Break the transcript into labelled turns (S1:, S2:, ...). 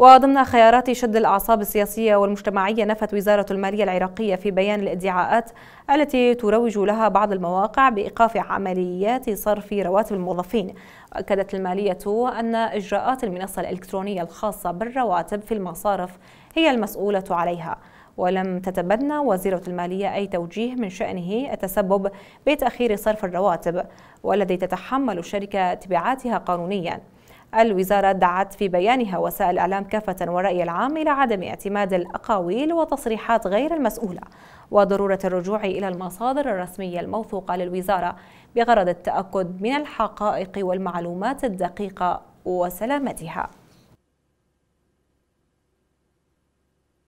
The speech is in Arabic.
S1: وضمن خيارات شد الأعصاب السياسية والمجتمعية نفت وزارة المالية العراقية في بيان الادعاءات التي تروج لها بعض المواقع بإيقاف عمليات صرف رواتب الموظفين أكدت المالية أن إجراءات المنصة الإلكترونية الخاصة بالرواتب في المصارف هي المسؤولة عليها ولم تتبنى وزيرة المالية أي توجيه من شأنه التسبب بتأخير صرف الرواتب والذي تتحمل الشركة تبعاتها قانونياً الوزارة دعت في بيانها وسائل الإعلام كافة والرأي العام إلى عدم اعتماد الأقاويل وتصريحات غير المسؤولة وضرورة الرجوع إلى المصادر الرسمية الموثوقة للوزارة بغرض التأكد من الحقائق والمعلومات الدقيقة وسلامتها